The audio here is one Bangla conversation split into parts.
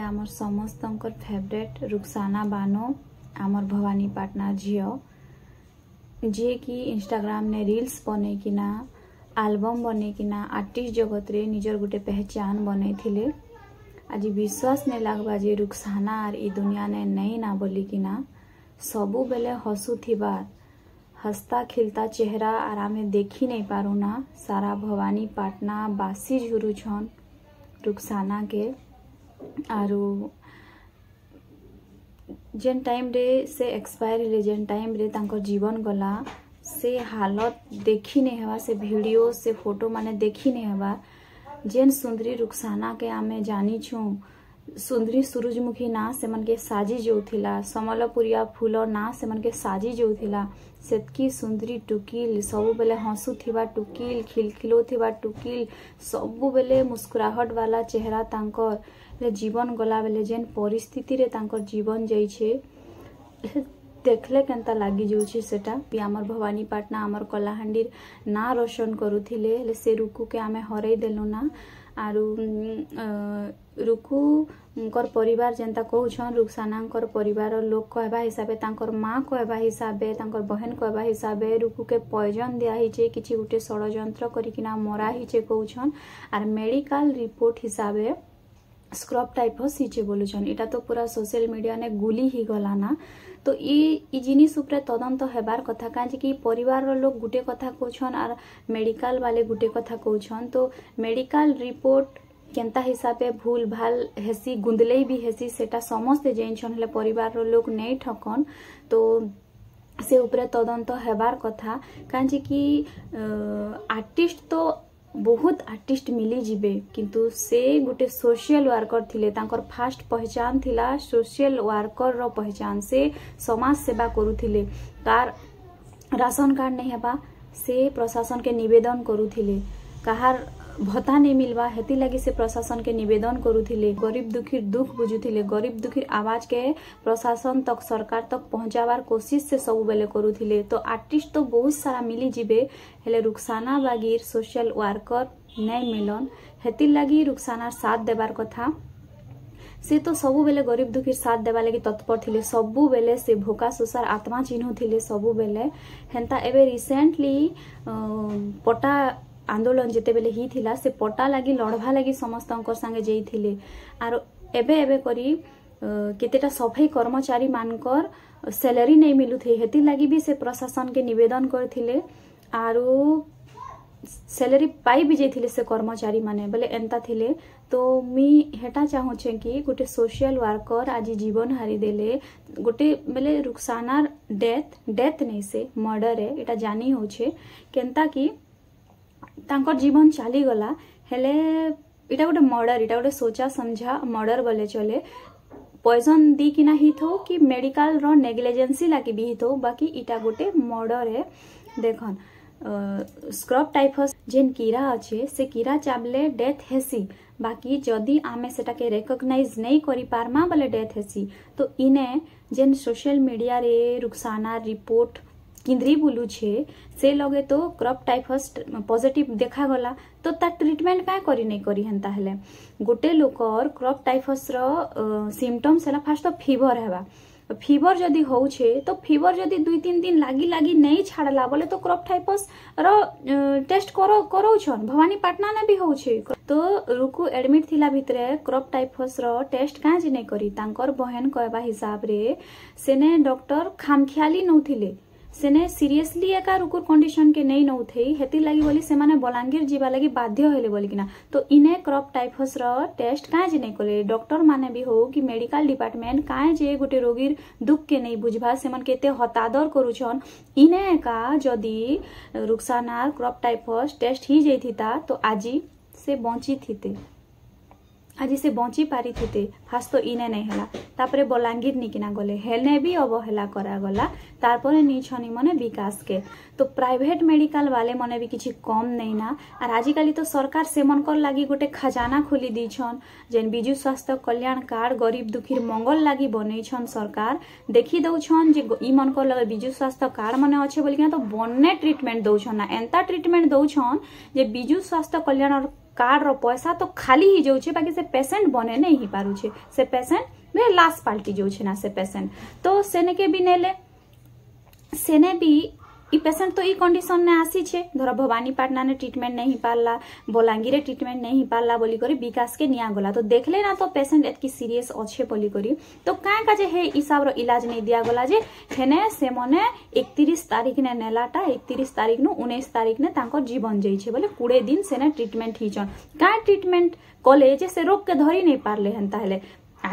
आम समस्तंकर फेवरेट रुक्साना बानो आमर भवानी पाटना झीओ जी कि इंस्टाग्राम ने रील्स बने आलबम बने कि आर्टिस्ट जगत रे निजर गोटे पहचान बनई थिले आज विश्वास नहीं लगवा जे रुक्साना आर ई दुनिया ने नहीं ना बोली कि ना बेले हसु थिबा हस्ता खिलता चेहरा आर आम देखी नहीं पारू सारा भवानी पाटना बासी झुरुछन रुक्साना के आरो जेन टाइम रे से एक्सपायर ले जेन टाइम रे तांको जीवन गला से हालत देखी नहीं हवा से वीडियो से फोटो माने देखी नहीं हवा जेन सुंदरी रुक्साना के आमे जानी छू सुंदरी सूरजमुखी ना से मन के साजी जो थिला समलपुरिया फूल ना से मन के साजी जो थिला सेतकी सुंदरी टुकिल सब बेले हंसु थिबा टुकिल खिलखिलो थिबा टुकिल सब बेले मुस्कुराहट वाला चेहरा तांकर জীবন গলা বেলে যে পরিস্থিতি তাঁর জীবন যাইছে দেখলে কেনতা লাগি যাচ্ছে সেটা বি আমার ভবানীপাটনা আমার কলাহাণ্ডির না রোশন করুলে সে রুকুকে আমি হরাই দেলু না আর রুকুঙ্কর পরিবার যে কৌছন রুকসানাঙ্কর পরিবার লোক কেবা হিসাবে তাঁর মা কেবা হিসাবে তাঁর বহেন কেবা হিসাবে রুকুকে পয়জন দিয়া হয়েছে কিছু গোটে ষড়যন্ত্র করিকিনা মরা হয়েছে কৌছন আর মেডিকাল রিপোর্ট হিসাবে स्क्रब टाइप हो सींचे बोलुन यहाँ तो पूरा सोशल मीडिया ने गुली ही गला ना তো ই জিনিস উপরে তদন্ত হবার কথা কাজকি পরিবার লোক গোটে কথা কৌছন আর মেডিকাল বালে গোটে কথা কৌছন তো মেডিকাল রিপোর্ট কেন্তা হিসাবে ভুল ভাল হেসি গুন্দলেই বি হেসি সেটা সমস্তে জেনছন হলে পরিবার লোক নেই ঠকন তো সে উপরে তদন্ত হবার কথা কাজকি আর্টিস্ট তো बहुत आर्टिस्ट मिली जिबे किंतु से गोटे सोशल वर्कर थिले तांकर फास्ट पहचान थिला सोशल वर्कर रो पहचान से समाज सेवा करूथिले तार राशन कार्ड नहीं हेबा से प्रशासन के निवेदन करूथिले कहार भत्ता नहीं मिलवा हेती लगी से प्रशासन के निवेदन करूथिले गरीब दुखी दुख बुझुले गरीब दुखी आवाज के प्रशासन तक सरकार तक पहुँचावार कोशिश से सब बेले करूथिले तो आर्टिस्ट तो बहुत सारा मिली जीवे हेले रुखसाना बागीर सोशल वार्कर नहीं मिलन हेती लगी रुखसानार साथ देवार कथा ସେ ତ ସବୁବେଳେ ଗରିବ ଦୁଃଖୀର ସାଥ ଦେବା तत्पर थे ଥିଲେ से भोका सुसार आत्मा ଆତ୍ମା थे ସବୁବେଳେ ହେନ୍ତା ଏବେ ରିସେଣ୍ଟଲି ପଟା ଆନ୍ଦୋଳନ ଯେତେବେଳେ ହେଇଥିଲା ସେ ପଟା ଲାଗି ଲଢ଼ବା ଲାଗି ସମସ୍ତଙ୍କ ସାଙ୍ଗେ ଯାଇଥିଲେ ଆର ଏବେ ଏବେ କରି କେତେଟା ସଫେଇ କର୍ମଚାରୀମାନଙ୍କର ସେଲେରୀ ନେଇ ମିଲୁଥି ହେଥିର୍ଲାଗି ବି ସେ ପ୍ରଶାସନକେ ନିବେଦନ କରିଥିଲେ ଆରୁ ସେଲେରୀ ପାଇ ବି ଯାଇଥିଲେ ସେ କର୍ମଚାରୀମାନେ ବୋଲେ ଏନ୍ତା ଥିଲେ ତ ମୁଇଁ ହେଟା ଚାହୁଁଛେ କି ଗୋଟେ ସୋସିଆଲ ୱାର୍କର ଆଜି ଜୀବନ ହାରିଦେଲେ ଗୋଟେ ବୋଲେ ରୁକ୍ସାନାର ଡେଥ୍ ଡେଥ୍ ନେଇ ସେ ମର୍ଡର ଏ ଏଇଟା ଜାନି ହଉଛେ କେନ୍ତା କି ତାଙ୍କର ଜୀବନ ଚାଲିଗଲା ହେଲେ ଏଇଟା ଗୋଟେ ମର୍ଡର ଏଇଟା ଗୋଟେ ସୋଚା ସମଝା ମର୍ଡର ବୋଲେ ଚଲେ ପଏଜନ୍ ଦେଇକିନା ହେଇଥାଉ କି ମେଡିକାଲର ନେଗ୍ଲିଜେନ୍ସି ଲାଗି ବି ହେଇଥାଉ ବାକି ଇଟା ଗୋଟେ ମର୍ଡର ଦେଖନ୍ ସ୍କ୍ରବ୍ ଟାଇଫସ୍ ଯେନ୍ କୀରା ଅଛେ ସେ କୀରା ଚାବଲେ ଡେଥ୍ ହେସି ବାକି ଯଦି ଆମେ ସେଟାକେ ରେକଗ୍ନାଇଜ୍ ନେଇ କରିପାର୍ମା ବୋଲେ ଡେଥ୍ ହେସି ତ ଇନେ ଯେନ୍ ସୋସିଆଲ ମିଡ଼ିଆରେ ରୁକ୍ସାନା ରିପୋର୍ଟ କିନ୍ଦ୍ରି ବୁଲୁଛେ ସେ ଲଗେ ତ କ୍ରପ୍ ଟାଇଫସ୍ ପଜିଟିଭ୍ ଦେଖାଗଲା ତ ତା ଟ୍ରିଟମେଣ୍ଟ କାଁ କରି ନେଇ କରି ହେନ୍ତା ହେଲେ ଗୋଟେ ଲୋକର କ୍ରପ୍ ଟାଇଫସ୍ର ସିମ୍ପଟମ୍ସ ହେଲା ଫାର୍ଷ୍ଟ ତ ଫିଭର ହେବା ফিভর যদি হচ্ছে তো ফিভর যদি দুই তিন দিন লাগি লাগি নেই ছাড়লা বলে তো ক্রপ টাইপস র টেস্ট করো করৌছন ভবানী পাটনা না বি হচ্ছে তো রুকু এডমিট থিলা ভিতরে ক্রপ টাইপস র টেস্ট কাঁ যে নেই করি তাঙ্কর বহেন কহবা হিসাব রে সেনে ডক্টর খামখিয়ালি নউথিলে ସେନେ ସିରିୟସଲି ଏକା ରୁକୁର କଣ୍ଡିସନ କେ ନେଇ ନଉଥେଇ ହେତିର୍ ଲାଗି ବୋଲି ସେମାନେ ବଲାଙ୍ଗୀର ଯିବା ଲାଗି ବାଧ୍ୟ ହେଲେ ବୋଲିକିନା ତ ଇନେ କ୍ରପ୍ ଟାଇଫସର ଟେଷ୍ଟ କାଁ ଯେ ନେଇ କଲେ ଡକ୍ଟର ମାନେ ବି ହଉ କି ମେଡିକାଲ ଡିପାର୍ଟମେଣ୍ଟ କାଁ ଯେ ଗୋଟେ ରୋଗୀର ଦୁଃଖ କେ ନେଇ ବୁଝବା ସେମାନେ କେତେ ହତାଦର କରୁଛନ୍ ଇନେ ଏକା ଯଦି ରୁକ୍ସାନାର କ୍ରପ୍ ଟାଇଫସ ଟେଷ୍ଟ ହେଇଯାଇଥିତା ତ ଆଜି ସେ ବଞ୍ଚିଥିତେ ଆଜି ସେ ବଞ୍ଚି ପାରିଥିତେ ଫାଷ୍ଟ ତ ଇନେ ନାଇଁ ହେଲା ତାପରେ ବଲାଙ୍ଗୀର ନିକିନା ଗଲେ ହେଲେ ବି ଅବହେଲା କରାଗଲା ତାପରେ ନେଇଛନି ମାନେ ବିକାଶକେ ତ ପ୍ରାଇଭେଟ୍ ମେଡିକାଲ ବାଲେ ମାନେ ବି କିଛି କମ୍ ନେଇ ନା ଆର୍ ଆଜିକାଲି ତ ସରକାର ସେମାନଙ୍କର ଲାଗି ଗୋଟେ ଖାଜାନା ଖୋଲି ଦେଇଛନ୍ ଯେନ୍ ବିଜୁ ସ୍ୱାସ୍ଥ୍ୟ କଲ୍ୟାଣ କାର୍ଡ ଗରିବ ଦୁଃଖୀର ମଙ୍ଗଲ ଲାଗି ବନେଇଛନ୍ ସରକାର ଦେଖି ଦଉଛନ୍ ଯେ ଇମାନଙ୍କର ଲଗେ ବିଜୁ ସ୍ୱାସ୍ଥ୍ୟ କାର୍ଡ ମାନେ ଅଛେ ବୋଲିକିନା ତ ବନେ ଟ୍ରିଟମେଣ୍ଟ ଦଉଛନ୍ ନା ଏନ୍ତା ଟ୍ରିଟମେଣ୍ଟ ଦଉଛନ୍ ଯେ ବିଜୁ ସ୍ୱାସ୍ଥ୍ୟ କଲ୍ୟାଣ कार्ड रैसा तो खाली ही जाऊँ बाकी से पेसेंट बने नहीं ही पारे से पेसेंट बे लास्ट पाल्टी जाऊे ना से पेसेंट तो सेने के भी नेले सेने भी ઈ પેશન્ટ તો ઈ કન્ડિશનને ଆସିଛେ ଧର ଭବାନୀପାଟଣାରେ ଟ୍ରିଟମେଣ୍ଟ ନେଇ ହେଇପାରିଲା ବଲାଙ୍ଗୀରରେ ଟ୍ରିଟମେଣ୍ଟ ନେଇ ହେଇପାରିଲା ବୋଲିକରି ବିକାଶକେ ନିଆଗଲା ତ ଦେଖିଲେ ନା ତ ପେସେଣ୍ଟ ଏତକି ସିରିୟସ୍ ଅଛେ ବୋଲିକରି ତ କାଁ କାଜେ ହେ ହିସାବର ଇଲାଜ ନେଇ ଦିଆଗଲା ଯେ ହେନେ ସେମାନେ ଏକତିରିଶ ତାରିଖନେ ନେଲାଟା ଏକତିରିଶ ତାରିଖନୁ ଉଣେଇଶ ତାରିଖନେ ତାଙ୍କର ଜୀବନ ଯାଇଛେ ବୋଲେ କୋଡ଼ିଏ ଦିନ ସେନେ ଟ୍ରିଟମେଣ୍ଟ ହେଇଛନ୍ କାଁ ଟ୍ରିଟମେଣ୍ଟ କଲେ ଯେ ସେ ରୋଗକେ ଧରି ନେଇ ପାରିଲେ ହେନ୍ତା ହେଲେ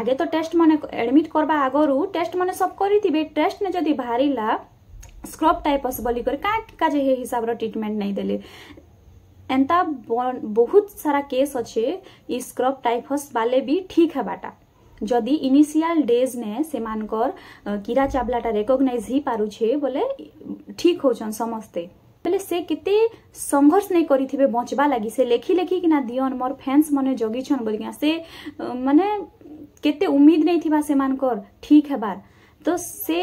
ଆଗେ ତ ଟେଷ୍ଟ ମାନେ ଆଡ଼ମିଟ୍ କରବା ଆଗରୁ ଟେଷ୍ଟ ମାନେ ସବ କରିଥିବେ ଟେଷ୍ଟନେ ଯଦି ବାହାରିଲା ସ୍କ୍ରବ୍ ଟାଇପ୍ ବଲି କରି କାଁକି କାଜେ ହେ ହିସାବର ଟ୍ରିଟମେଣ୍ଟ ନେଇ ଦେଲେ ଏନ୍ତା ବହୁତ ସାରା କେସ୍ ଅଛେ ଇ ସ୍କ୍ରବ୍ ଟାଇଫସ୍ ବାଲେ ବି ଠିକ୍ ହେବାଟା ଯଦି ଇନିସିଆଲ୍ ଡେଜ୍ ନେ ସେମାନଙ୍କର କିରା ଚାବଲାଟା ରେକଗ୍ନାଇଜ୍ ହେଇପାରୁଛେ ବୋଲେ ଠିକ୍ ହଉଛନ୍ ସମସ୍ତେ ବୋଲେ ସେ କେତେ ସଂଘର୍ଷ ନେଇ କରିଥିବେ ବଞ୍ଚିବା ଲାଗି ସେ ଲେଖି ଲେଖିକିନା ଦିଅନ୍ ମୋର ଫ୍ୟାନ୍ସ ମାନେ ଜଗିଛନ୍ ବୋଲିକିନା ସେ ମାନେ କେତେ ଉମିଦ ନେଇଥିବା ସେମାନଙ୍କର ଠିକ୍ ହେବାର ତ ସେ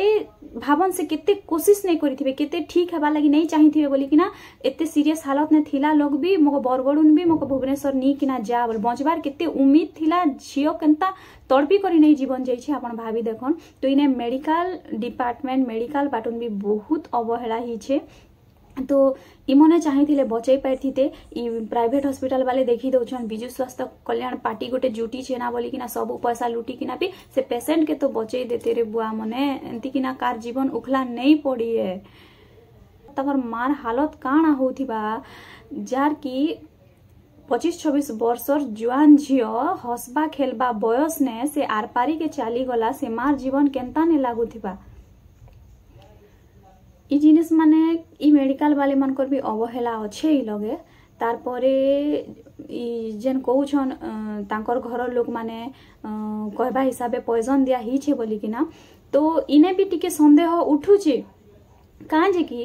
ଭାବନ୍ ସେ କେତେ କୋସିସ୍ ନେଇ କରିଥିବେ କେତେ ଠିକ୍ ହେବାର୍ ଲାଗି ନେଇ ଚାହିଁଥିବେ ବୋଲିକିନା ଏତେ ସିରିୟସ୍ ହାଲତ୍ ନେ ଥିଲା ଲୋକ୍ ବି ମୋ ବରଗଡ଼ୁନ୍ ବି ମୋ ଭୁବନେଶ୍ୱର ନେଇକିନା ଯା ବୋଲି ବଞ୍ଚିବାର କେତେ ଉମିଦ ଥିଲା ଝିଅ କେନ୍ତା ତଡ଼ପି କରି ନେଇ ଜୀବନ ଯାଇଛି ଆପଣ ଭାବି ଦେଖନ୍ ତ ଇନେ ମେଡ଼ିକାଲ ଡିପାର୍ଟମେଣ୍ଟ ମେଡ଼ିକାଲ ବାଟୁନ୍ ବି ବହୁତ ଅବହେଳା ହେଇଛେ তো ଇମାନେ ଚାହିଁଥିଲେ ବଚେଇ ପାରିଥିତେ ପ୍ରାଇଭେଟ୍ ହସ୍ପିଟାଲ ବାଲେ ଦେଖି ଦେଉଛନ୍ ବିଜୁ ସ୍ୱାସ୍ଥ୍ୟ କଲ୍ୟାଣ ପାର୍ଟି ଗୋଟେ ଜୁଟି ଛେନା ବୋଲିକିନା ସବୁ ପଇସା ଲୁଟିକିନା ବି ସେ ପେସେଣ୍ଟକେ ତ ବଚେଇ ଦେତେରେ ବୁଆମାନେ ଏନ୍ତିକିନା କାର୍ ଜୀବନ ଉଖଲା ନେଇ ପଡ଼ିଏ ତାଙ୍କର ମାର ହାଲତ କାଣା ହଉଥିବା ଯାହାରକି ପଚିଶ ଛବିଶ ବର୍ଷର ଜୁଆନ୍ ଝିଅ ହସବା ଖେଲବା ବୟସନେ ସେ ଆରପାରିକେ ଚାଲିଗଲା ସେ ମାର ଜୀବନ କେନ୍ତା ନେ ଲାଗୁଥିବା ଇ ଜିନିଷ୍ମାନେ ଇ ମେଡ଼ିକାଲ ବାଲିମାନଙ୍କର ବି ଅବହେଲା ଅଛେ ଇ ଲଗେ ତାର୍ପରେ ଇ ଯେନ୍ କହୁଛନ୍ ତାଙ୍କର ଘରର ଲୋକମାନେ କହିବା ହିସାବେ ପଏଜନ୍ ଦିଆ ହେଇଛେ ବୋଲିକିନା ତ ଇନେ ବି ଟିକେ ସନ୍ଦେହ ଉଠୁଛେ କାଁ ଯେ କି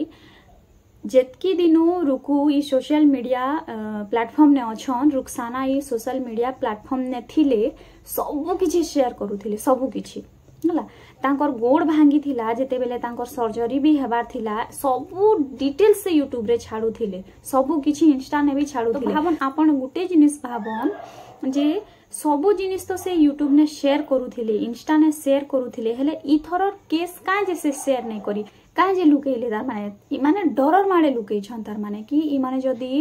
ଯେତ୍କି ଦିନୁ ରୁକୁ ଇ ସୋସିଆଲ ମିଡ଼ିଆ ପ୍ଲାଟଫର୍ମନେ ଅଛନ୍ ରୁକ୍ସାନା ଇ ସୋସିଆଲ ମିଡ଼ିଆ ପ୍ଲାଟଫର୍ମନେ ଥିଲେ ସବୁ କିଛି ସେୟାର କରୁଥିଲେ ସବୁ କିଛି ହେଲା ତାଙ୍କର ଗୋଡ଼ ଭାଙ୍ଗିଥିଲା ଯେତେବେଳେ ତାଙ୍କର ସର୍ଜରୀ ବି ହେବାର ଥିଲା ସବୁ ଡିଟେଲ୍ସ ସେ ୟୁଟ୍ୟୁବରେ ଛାଡ଼ୁଥିଲେ ସବୁ କିଛି ଇନଷ୍ଟାନେ ବି ଛାଡ଼ୁଥିଲେ ଭାବନ୍ ଆପଣ ଗୋଟେ ଜିନିଷ ଭାବନ୍ ଯେ ସବୁ ଜିନିଷ ତ ସେ ୟୁଟ୍ୟୁବରେ ସେୟାର କରୁଥିଲେ ଇନଷ୍ଟାନେ ସେୟାର କରୁଥିଲେ ହେଲେ ଇଥର କେସ୍ କାଁ ଯେ ସେ ସେୟାର ନାଇଁ କରି କାଁ ଯେ ଲୁକେଇଲେ ତାମାନେ ଇମାନେ ଡରର ମାଡ଼େ ଲୁକେଇଛନ୍ ତାର ମାନେ କି ଇମାନେ ଯଦି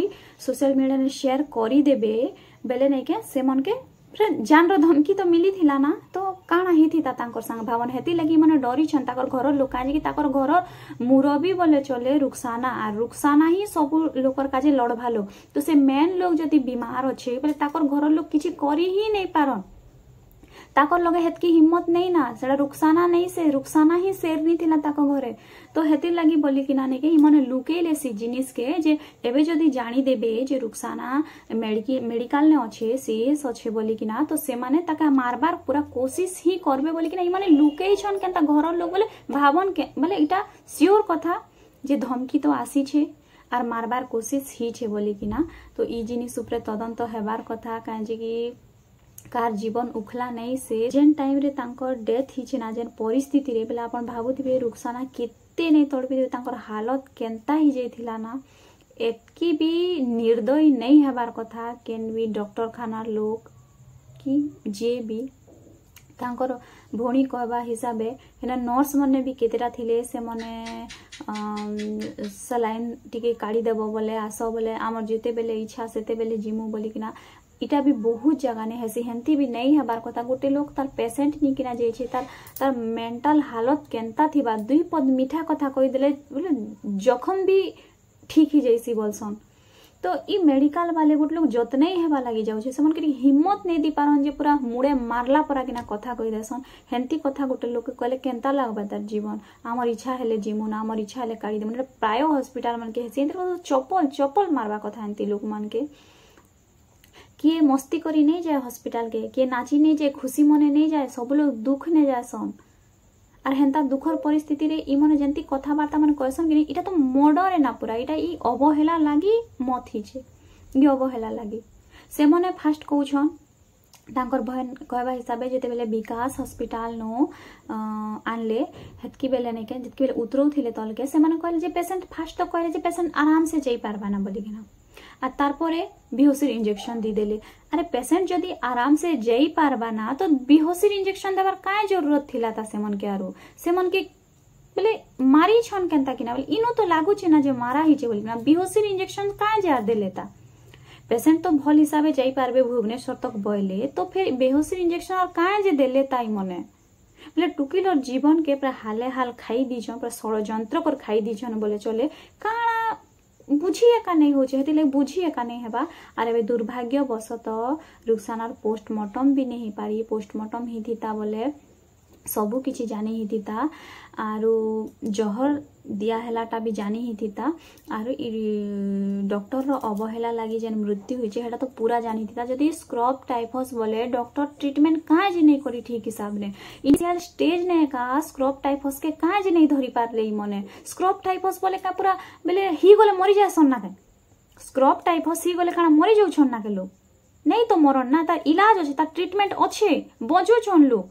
ସୋସିଆଲ ମିଡ଼ିଆରେ ସେୟାର କରିଦେବେ ବେଲେ ନେଇକେ ସେମାନକେ जान रो धमकी तो मिली थिला ना तो काण ही थी ताकर संग भावन हेती लगी मैंने डरी छन ताकर घर लोक आज ताकर घर मुरबी बोले चले रुकसाना आर रुकसाना ही सब लोकर काजे लड़भा लोग तो से मेन लोग जदि बीमार अच्छे बोले ताकर घर लोग किसी करी ही नहीं पारन ତାକର ଲଗେ ହେତକି ହିମ୍ମତ ନେଇ ନା ସେଟା ରୁକ୍ସାନା ନେଇ ସେ ରୁକ୍ସାନା ହିଁ ସେର୍ନି ଥିଲା ତାକ ଘରେ ତ ହେତିର ଲାଗି ବୋଲିକିନା ନେଇକି ଇମାନେ ଲୁକେଇଲେ ସେ ଜିନିଷକେ ଯେ ଏବେ ଯଦି ଜାଣିଦେବେ ଯେ ରୁକ୍ସାନା ମେଡିକାଲରେ ଅଛେ ସିରିୟସ୍ ଅଛେ ବୋଲିକିନା ତ ସେମାନେ ତାକେ ମାରବାର ପୁରା କୋସିସ ହିଁ କରବେ ବୋଲିକିନା ଇମାନେ ଲୁକେଇଛନ୍ କେନ୍ତା ଘରର ଲୋକ ବୋଲେ ଭାବନ୍ ବୋଲେ ଇଟା ସିଓର କଥା যে ধমকি তো আসিছে আর মারবার কোশিশ হইছে বলিকিনা তো এই জিনিস উপরে তদন্ত হবার কথা কাজে কি कार जीवन उखला नहीं से जेन टाइम रे तांकर डेथ हिचे ना जेन परिस्थिति रे बेला आपण भाबुथिबे रुक्साना केते नै तड़पिथिबे तांकर हालत केनता हि जाइथिला ना এতকি বি নির্দয় নেই হবার কথা কেন বি ডক্টরখানার লোক কি যে বি ତାଙ୍କର ଭଉଣୀ କହିବା ହିସାବେ ହେଲେ ନର୍ସମାନେ ବି କେତେଟା ଥିଲେ ସେମାନେ ସାଲାଇନ୍ ଟିକେ କାଢ଼ିଦେବ ବୋଲେ ଆସ ବୋଲେ ଆମର ଯେତେବେଳେ ଇଚ୍ଛା ସେତେବେଳେ ଯିମୁ ବୋଲିକିନା इटा भी बहुत जगह हसी सेहनती भी नहीं हबार कथा गोटे लोक तार पेसेंट निकिना जाइए तार तार मेंटल हालत केन्ता बा दुई पद मीठा कथा देले बोले जखम भी ठीक ही जैसी बोलसन तो इ मेडिकल वाले गोटे लोग जतने हेबा लगी जाऊे हिम्मत नहीं दी पारन जे पूरा मुड़े मारला परा किना कथा कही देसन हेंती कथा गोटे लोक कहले केन्ता लागबा तार जीवन आमर इच्छा हेले जीवन आमर इच्छा हेले काढ़ी देमन मतलब प्राय हस्पिटाल मन के चपल चपल मारवा कथा एंती लोक मन के किए मस्ती करी नहीं जाए हॉस्पिटल के किए नाची नहीं जाए खुशी मने नहीं जाए सब लोग दुख ने जाएसन আর হেন্তা দুঃখর পরিস্থিতিরে ইমনে যেমতি কথাবার্তা মানে কয়েসন কিনি এটা তো মর্ডরে না পুরা এটা ই অবহেলা লাগি মত হইছে ই অবহেলা লাগি সেমনে ফার্স্ট কৌছন ତାଙ୍କର ଭଏନ୍ କହିବା ହିସାବରେ ଯେତେବେଳେ ବିକାଶ ହସ୍ପିଟାଲନୁ ଆଣିଲେ ହେତ୍କି ବେଲେ ନେଇକେ ଯେତ୍କି ବେଲେ ଉତରଉଥିଲେ ତଲକେ ସେମାନେ କହିଲେ ଯେ ପେସେଣ୍ଟ ଫାର୍ଷ୍ଟ ତ କହିଲେ ଯେ ପେସେଣ୍ଟ ଆରାମସେ ଯାଇପାରବା ନା ବୋଲିକିନା আর তারপরে বিহসির ইঞ্জেকশন দিয়ে দিলে আরে পেসেন্ট যদি আরামসে যেই পারবা না তো বিহসির ইঞ্জেকশন দেবার কায় জরুরত থিলা তা সেমনকে আরো সেমনকে বলে মারি ছন কেনতা কিনা বলে ইনো তো লাগুছে না যে মারা হয়েছে বলি না বিহসির ইঞ্জেকশন কায় যা দিলে তা পেসেন্ট তো ভল হিসাবে যাই পারবে ভুবনেশ্বর তক বইলে তো ফের বেহসির ইঞ্জেকশন আর কায় যে দিলে তাই মনে বলে টুকিলোর জীবনকে প্রায় হালে হাল খাই দিছন প্রায় ষড়যন্ত্র কর খাই দিছন বলে চলে কাঁ ବୁଝି ଏକା ନେଇ ହଉଛେ ହେଥିର୍ଲାଗି ବୁଝି ଏକା ନେଇ ହେବା ଆର୍ ଏବେ ଦୁର୍ଭାଗ୍ୟବଶତଃ ରୁକ୍ସାନାର ପୋଷ୍ଟମର୍ଟମ୍ ବି ନେଇ ହେଇପାରି ପୋଷ୍ଟମର୍ଟମ୍ ହେଇଥିତା ବୋଲେ ସବୁ କିଛି ଜାନି ହେଇଥିତା ଆରୁ ଜହର ଦିଆହେଲାଟା ବି ଜାନି ହେଇଥିତା ଆରୁ ଡକ୍ଟରର ଅବହେଲା ଲାଗି ଯେନ୍ ମୃତ୍ୟୁ ହେଇଛେ ହେଟା ତ ପୁରା ଜାନିଥିତା ଯଦି ସ୍କ୍ରବ୍ ଟାଇଫସ୍ ବୋଲେ ଡକ୍ଟର ଟ୍ରିଟମେଣ୍ଟ ଯେ ନେଇ କରି ଠିକ୍ ହିସାବରେ ଇନିସିଆଲ ଷ୍ଟେଜ୍ ନେ ଏକା ସ୍କ୍ରବ୍ ଟାଇଫସ୍କେ କାଁଯେ ନେଇ ଧରି ପାରିଲେ ଇମାନେ ସ୍କ୍ରବ୍ ଟାଇଫସ୍ ବୋଲେ କାଁ ପୁରା ବେଲେ ହେଇଗଲେ ମରିଯାଏସନ୍ ନା କେଁ ସ୍କ୍ରବ୍ ଟାଇଫସ୍ ହେଇଗଲେ କାଣା ମରିଯାଉଛନ୍ ନା କେ ଲୋକ୍ ନେଇ ତ ମରନ୍ ନା ତାର ଇଲାଜ ଅଛେ ତାର ଟ୍ରିଟମେଣ୍ଟ ଅଛେ ବଞ୍ଚୁଛନ୍ ଲୋକ୍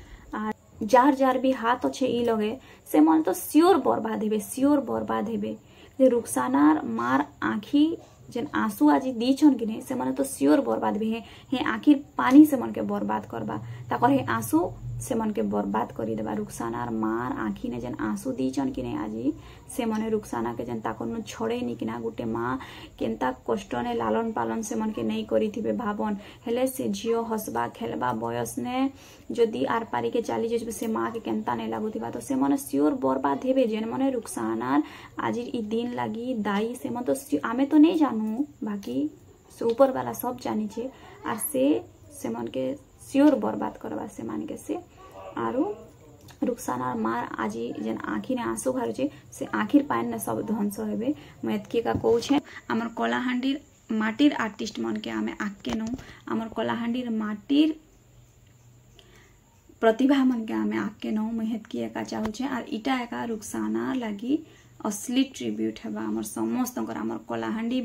जार जार भी हाथ अच्छे ई लगे से मन तो सियोर बर्बाद हे सियोर बर्बाद हे रुक्सानार मार आखि जेन आंसू आज दीछन कि नहीं तो सियोर बर्बाद हे हे आखिर पानी से मन के बर्बाद करवा ताकर हे आंसू সেমনকে বরবাদ করিদেবা রুকসানার মার আঁখিনে যেন আঁসু দিয়েছন কিনে আজি সেমনে রুকসানাকে যেন তাকর্নু ছড়েইনি কিনা গোটে মা কেন্তা কষ্টনে লালন পালন সেমনকে নেই করিথিবে ভাবন হেলে সে ঝিও হসবা খেলবা বয়স নে যদি আর পারিকে চালি যাবে সে মাকে কেন্তা নেই লাগুথিবা তো সেমনে সিওর বরবাদ হেবে যেন মনে রুকসানার আজির ই দিন লাগি দায়ী সেমন তো আমি তো নেই জানু বাকি সে উপরওয়ালা সব জানিছে আর সে সেমনকে সিওর বরবাদ করবা সেমানকে সে ଆରୁ ରୁକ୍ସାନାର ମାର୍ ଆଜି ଯେନ୍ ଆଖିରେ ଆଁସୁ ବାହାରୁଛେ ସେ ଆଖିର ପାଏନ୍ନେ ସବୁ ଧ୍ୱଂସ ହେବେ ମୁଁ ଏତ୍କି ଏକା କହୁଛେ ଆମର କଳାହାଣ୍ଡିର ମାଟିର ଆର୍ଟିଷ୍ଟ ମନକେ ଆମେ ଆଗ୍କେ ନଉ ଆମର କଳାହାଣ୍ଡିର ମାଟିର ପ୍ରତିଭା ମନକେ ଆମେ ଆଗ୍କେ ନଉ ମୁଁ ହେତ୍କି ଏକା ଚାହୁଁଛେ ଆର୍ ଇଟା ଏକା ରୁକ୍ସାନା ଲାଗି ଅସଲି ଟ୍ରିବ୍ୟୁଟ୍ ହେବା ଆମର ସମସ୍ତଙ୍କର ଆମର କଳାହାଣ୍ଡି